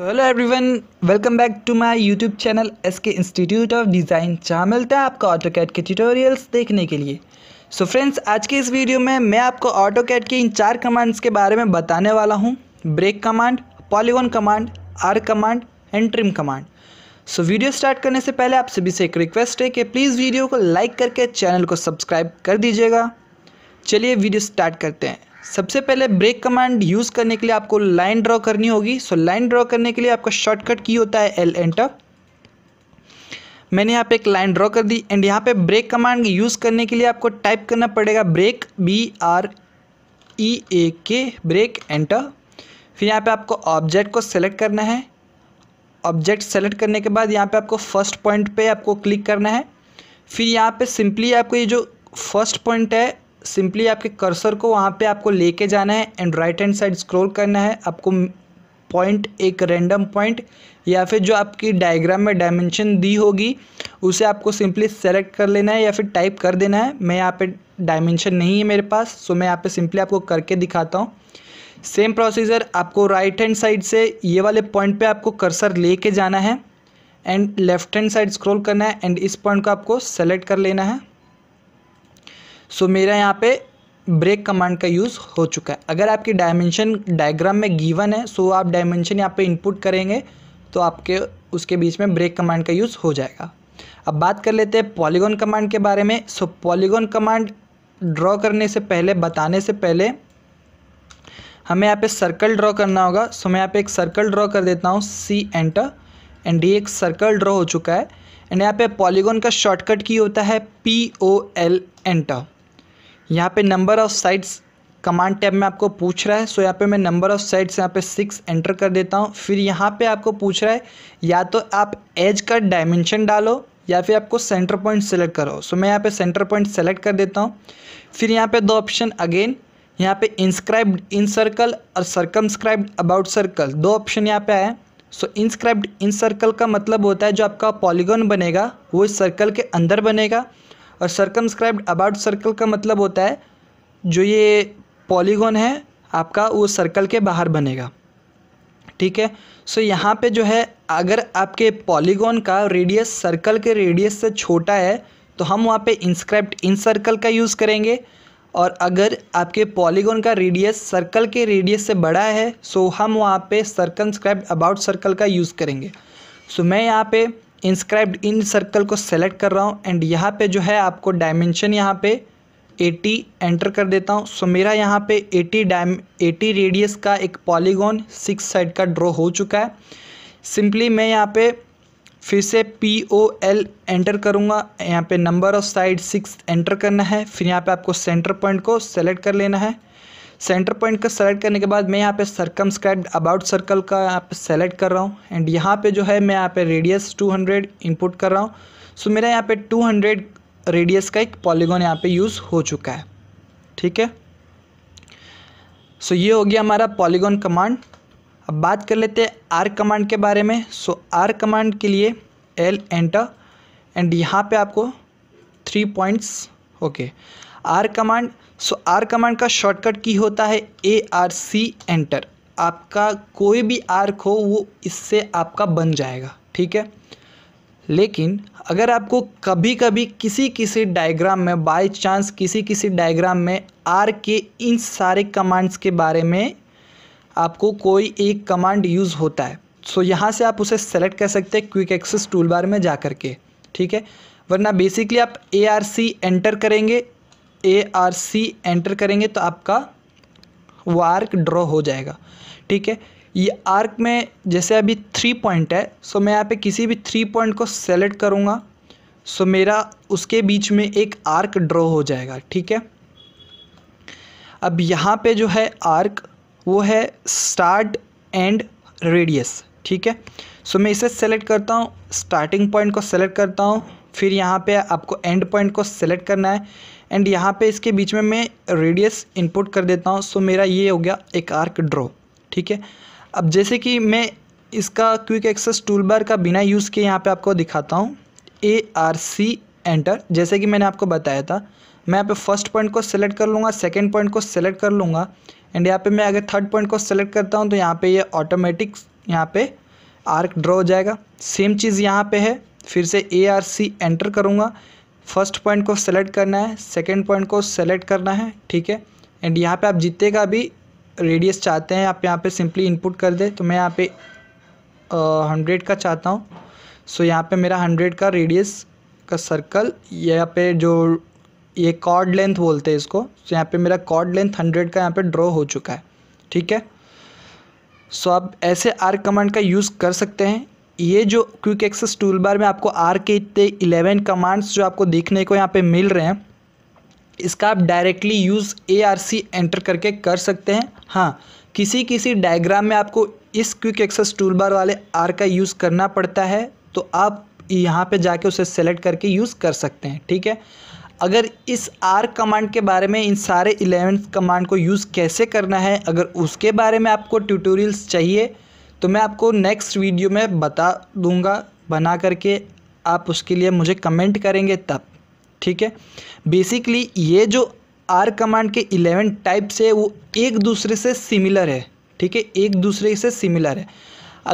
Hello everyone welcome back to my YouTube channel S K institute of design जहाँ मिलता है आपका auto cat के ट्यूटोरियल्स देखने के लिए सो so फ्रेंड्स आज के इस वीडियो में मैं आपको ऑटो कैट के इन चार कमांड्स के बारे में बताने वाला हूँ break command polygon command R command and trim command so video start करने से पहले आप सभी से एक रिक्वेस्ट है कि प्लीज़ वीडियो को लाइक करके चैनल को सब्सक्राइब कर दीजिएगा चलिए वीडियो स्टार्ट करते हैं सबसे पहले ब्रेक कमांड यूज़ करने के लिए आपको लाइन ड्रॉ करनी होगी सो लाइन ड्रॉ करने के लिए आपका शॉर्टकट की होता है एल एंटर मैंने यहाँ पे एक लाइन ड्रॉ कर दी एंड यहाँ पे ब्रेक कमांड यूज़ करने के लिए आपको टाइप करना पड़ेगा break B R E A K break enter फिर यहाँ पे आपको ऑब्जेक्ट को सेलेक्ट करना है ऑब्जेक्ट सेलेक्ट करने के बाद यहाँ पे आपको फर्स्ट पॉइंट पे आपको क्लिक करना है फिर यहाँ पे सिंपली आपको ये जो फर्स्ट पॉइंट है सिंपली आपके कर्सर को वहाँ पे आपको लेके जाना है and right hand side scroll करना है आपको पॉइंट एक रैंडम पॉइंट या फिर जो आपकी डायग्राम में डायमेंशन दी होगी उसे आपको सिंपली सेलेक्ट कर लेना है या फिर टाइप कर देना है मैं यहाँ पे डायमेंशन नहीं है मेरे पास सो मैं यहाँ पे सिंपली आपको करके दिखाता हूँ सेम प्रोसीजर आपको राइट हैंड साइड से ये वाले पॉइंट पर आपको कर्सर ले जाना है and left hand side scroll करना है एंड इस पॉइंट को आपको सेलेक्ट कर लेना है सो so, मेरा यहाँ पे ब्रेक कमांड का यूज़ हो चुका है अगर आपकी डायमेंशन डायग्राम में गिवन है सो आप डायमेंशन यहाँ पे इनपुट करेंगे तो आपके उसके बीच में ब्रेक कमांड का यूज़ हो जाएगा अब बात कर लेते हैं पॉलीगॉन कमांड के बारे में सो पॉलीगॉन कमांड ड्रॉ करने से पहले बताने से पहले हमें यहाँ पे सर्कल ड्रॉ करना होगा सो मैं यहाँ पे एक सर्कल ड्रॉ कर देता हूँ सी एंटर एंड ये एक सर्कल ड्रॉ हो चुका है एंड यहाँ पे पॉलीगॉन का शॉर्टकट की होता है पी ओ एल एंटर यहाँ पे number of sides command tab में आपको पूछ रहा है सो यहाँ पे मैं नंबर ऑफ साइट्स यहाँ पे सिक्स एंटर कर देता हूँ फिर यहाँ पे आपको पूछ रहा है या तो आप एज का डायमेंशन डालो या फिर आपको सेंटर पॉइंट सेलेक्ट करो सो मैं यहाँ पे सेंटर पॉइंट सेलेक्ट कर देता हूँ फिर यहाँ पे दो ऑप्शन अगेन यहाँ पे इंस्क्राइब्ड इन सर्कल और सर्कमस्क्राइब्ड अबाउट सर्कल दो ऑप्शन यहाँ पे आए सो इंस्क्राइब्ड इन सर्कल का मतलब होता है जो आपका पॉलीगॉन बनेगा वो इस सर्कल के अंदर बनेगा और सर्कमस्क्राइब्ड अबाउट सर्कल का मतलब होता है जो ये पॉलीगॉन है आपका वो सर्कल के बाहर बनेगा ठीक है सो यहाँ पे जो है अगर आपके पॉलीगॉन का रेडियस सर्कल के रेडियस से छोटा है तो हम वहाँ पे इंस्क्राइब्ड इन सर्कल का यूज़ करेंगे और अगर आपके पॉलीगॉन का रेडियस सर्कल के रेडियस से बड़ा है सो हम वहाँ पे सर्कनस्क्राइब्ड अबाउट सर्कल का यूज़ करेंगे सो मैं यहाँ पे इंस्क्राइब्ड इन सर्कल को सेलेक्ट कर रहा हूँ एंड यहाँ पे जो है आपको डायमेंशन यहाँ पे 80 एंटर कर देता हूँ सो मेरा यहाँ पे 80 डायम एटी रेडियस का एक पॉलीगॉन सिक्स साइड का ड्रॉ हो चुका है सिंपली मैं यहाँ पे फिर से पी ओ एल एंटर करूँगा यहाँ पे number of side six enter करना है फिर यहाँ पे आपको सेंटर पॉइंट को सेलेक्ट कर लेना है सेंटर पॉइंट का सेलेक्ट करने के बाद मैं यहाँ पे सरकमस्क्राइब अबाउट सर्कल का यहाँ पे सेलेक्ट कर रहा हूँ एंड यहाँ पे जो है मैं यहाँ पे रेडियस 200 इनपुट कर रहा हूँ सो मेरा यहाँ पे 200 रेडियस का एक पॉलीगॉन यहाँ पे यूज़ हो चुका है ठीक है सो ये हो गया हमारा पॉलीगॉन कमांड अब बात कर लेते हैं आर कमांड के बारे में सो आर कमांड के लिए एल एंटर एंड यहाँ पर आपको three points okay okay. R command so R command का शॉर्टकट की होता है ए आर सी एंटर आपका कोई भी आर्क हो वो इससे आपका बन जाएगा ठीक है लेकिन अगर आपको कभी कभी किसी किसी डायग्राम में बाय चांस किसी किसी डायग्राम में आर के इन सारे कमांड्स के बारे में आपको कोई एक कमांड यूज़ होता है सो यहाँ से आप उसे सेलेक्ट कर सकते हैं क्विक एक्सेस टूल बार में जा कर के ठीक है वरना बेसिकली आप ए आर सी एंटर करेंगे ए आर सी एंटर करेंगे तो आपका वो आर्क ड्रॉ हो जाएगा ठीक है ये आर्क में जैसे अभी थ्री पॉइंट है सो मैं यहाँ पे किसी भी थ्री पॉइंट को सेलेक्ट करूँगा सो मेरा उसके बीच में एक आर्क ड्रॉ हो जाएगा ठीक है अब यहाँ पे जो है आर्क वो है स्टार्ट एंड रेडियस ठीक है सो मैं इसे सेलेक्ट करता हूँ स्टार्टिंग पॉइंट को सेलेक्ट करता हूँ फिर यहाँ पे आपको एंड पॉइंट को सेलेक्ट करना है एंड यहाँ पे इसके बीच में मैं रेडियस इनपुट कर देता हूँ सो मेरा ये हो गया एक आर्क ड्रॉ ठीक है अब जैसे कि मैं इसका क्विक एक्सेस टूल बार का बिना यूज़ किए यहाँ पे आपको दिखाता हूँ ए आर सी एंटर जैसे कि मैंने आपको बताया था मैं यहाँ पे फर्स्ट पॉइंट को सेलेक्ट कर लूँगा सेकेंड पॉइंट को सेलेक्ट कर लूँगा एंड यहाँ पर मैं अगर थर्ड पॉइंट को सेलेक्ट करता हूँ तो यहाँ पर ये यह ऑटोमेटिक यहाँ पर आर्क ड्रॉ हो जाएगा सेम चीज़ यहाँ पे है फिर से ए आर सी एंटर करूँगा फर्स्ट पॉइंट को सेलेक्ट करना है सेकेंड पॉइंट को सेलेक्ट करना है ठीक है एंड यहाँ पे आप जितने का भी रेडियस चाहते हैं आप यहाँ पे सिंपली इनपुट कर दे तो मैं यहाँ पे हंड्रेड का चाहता हूँ सो यहाँ पे मेरा हंड्रेड का रेडियस का सर्कल यहाँ पे जो ये कॉर्ड लेंथ बोलते हैं इसको सो तो यहाँ पे मेरा कॉर्ड लेंथ हंड्रेड का यहाँ पे ड्रॉ हो चुका है ठीक है सो आप ऐसे आर कमांड का यूज़ कर सकते हैं ये जो क्विक एक्सेस टूल बार में आपको आर के इतने इलेवन कमांड्स जो आपको देखने को यहाँ पे मिल रहे हैं इसका आप directly use A R C enter करके कर सकते हैं हाँ किसी किसी डायग्राम में आपको इस क्विक एक्सेस टूल बार वाले आर का यूज़ करना पड़ता है तो आप यहाँ पे जाके उसे सेलेक्ट करके यूज़ कर सकते हैं ठीक है अगर इस आर कमांड के बारे में इन सारे इलेवन कमांड को यूज़ कैसे करना है अगर उसके बारे में आपको ट्यूटोरियल्स चाहिए तो मैं आपको नेक्स्ट वीडियो में बता दूंगा बना करके आप उसके लिए मुझे कमेंट करेंगे तब ठीक है बेसिकली ये जो आर कमांड के इलेवन टाइप्स है वो एक दूसरे से सिमिलर है ठीक है एक दूसरे से सिमिलर है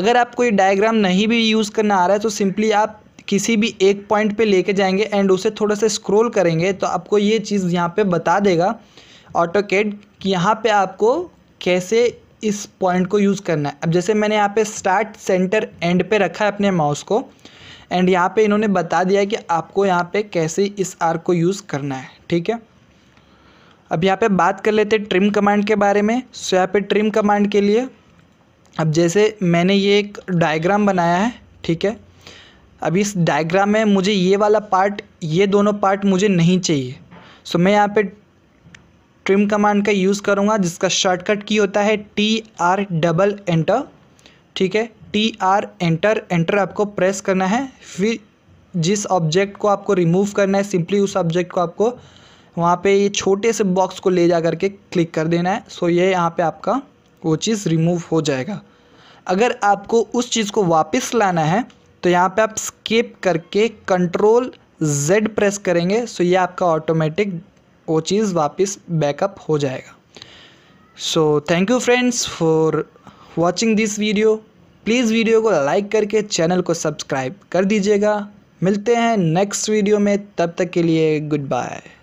अगर आपको ये डायग्राम नहीं भी यूज़ करना आ रहा है तो सिंपली आप किसी भी एक पॉइंट पे लेके जाएंगे एंड उसे थोड़ा सा स्क्रॉल करेंगे तो आपको ये चीज़ यहाँ पे बता देगा ऑटोकेट कि यहाँ पे आपको कैसे इस पॉइंट को यूज़ करना है अब जैसे मैंने यहाँ पे स्टार्ट सेंटर एंड पे रखा है अपने माउस को एंड यहाँ पे इन्होंने बता दिया है कि आपको यहाँ पे कैसे इस आर्क को यूज़ करना है ठीक है अब यहाँ पे बात कर लेते हैं ट्रिम कमांड के बारे में सो यहाँ पे ट्रिम कमांड के लिए अब जैसे मैंने ये एक डायग्राम बनाया है ठीक है अब इस डायग्राम में मुझे ये वाला पार्ट ये दोनों पार्ट मुझे नहीं चाहिए सो मैं यहाँ पर ट्रिम कमांड का यूज़ करूँगा जिसका शॉर्टकट की होता है टी आर डबल एंटर ठीक है टी आर एंटर एंटर आपको प्रेस करना है फिर जिस ऑब्जेक्ट को आपको रिमूव करना है सिंपली उस ऑब्जेक्ट को आपको वहाँ पे ये छोटे से बॉक्स को ले जा करके क्लिक कर देना है सो ये यहाँ पे आपका वो चीज़ रिमूव हो जाएगा अगर आपको उस चीज़ को वापस लाना है तो यहाँ पे आप स्केप करके कंट्रोल जेड प्रेस करेंगे सो ये आपका ऑटोमेटिक वो चीज़ वापस बैकअप हो जाएगा so thank you friends for watching this video please video को लाइक करके चैनल को सब्सक्राइब कर दीजिएगा मिलते हैं नेक्स्ट वीडियो में तब तक के लिए गुड बाय